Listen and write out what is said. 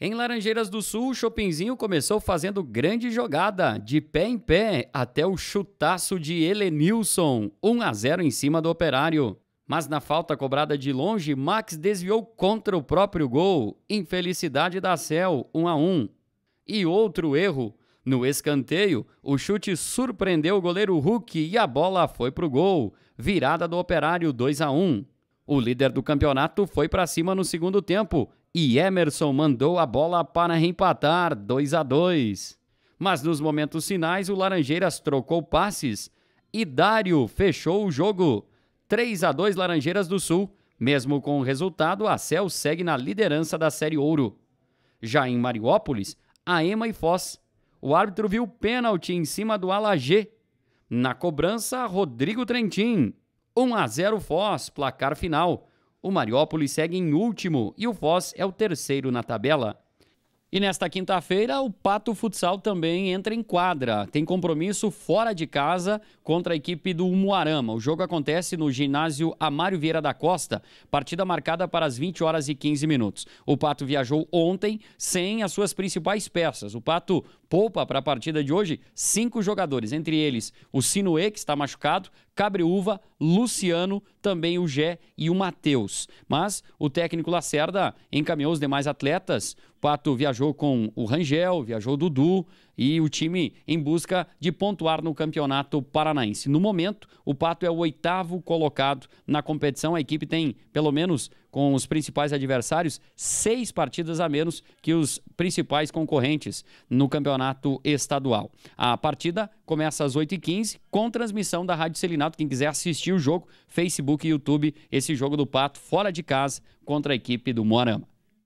Em Laranjeiras do Sul, o Chopinzinho começou fazendo grande jogada, de pé em pé, até o chutaço de Helenilson, 1 a 0 em cima do Operário. Mas na falta cobrada de longe, Max desviou contra o próprio gol. Infelicidade da Cel, 1 a 1. E outro erro, no escanteio, o chute surpreendeu o goleiro Hulk e a bola foi pro gol. Virada do Operário, 2 a 1. O líder do campeonato foi para cima no segundo tempo, e Emerson mandou a bola para empatar 2 a 2. Mas nos momentos finais o Laranjeiras trocou passes e Dário fechou o jogo. 3 a 2 Laranjeiras do Sul. Mesmo com o resultado, a Cel segue na liderança da Série Ouro. Já em Mariópolis, a Ema e Foz. O árbitro viu pênalti em cima do Alagê. Na cobrança, Rodrigo Trentin. 1 a 0 Foz, placar final. O Mariópolis segue em último e o Foz é o terceiro na tabela. E nesta quinta-feira, o Pato Futsal também entra em quadra. Tem compromisso fora de casa contra a equipe do Umuarama. O jogo acontece no ginásio Amário Vieira da Costa, partida marcada para as 20 horas e 15 minutos. O Pato viajou ontem sem as suas principais peças. O Pato poupa para a partida de hoje cinco jogadores, entre eles o Sinuê, que está machucado, Cabriúva, Luciano, também o Gé e o Matheus. Mas o técnico Lacerda encaminhou os demais atletas. O Pato viajou com o Rangel, viajou o Dudu e o time em busca de pontuar no Campeonato Paranaense. No momento, o Pato é o oitavo colocado na competição. A equipe tem, pelo menos com os principais adversários, seis partidas a menos que os principais concorrentes no Campeonato Estadual. A partida começa às 8h15, com transmissão da Rádio Celinato. Quem quiser assistir o jogo, Facebook e YouTube, esse jogo do Pato fora de casa contra a equipe do Moarama.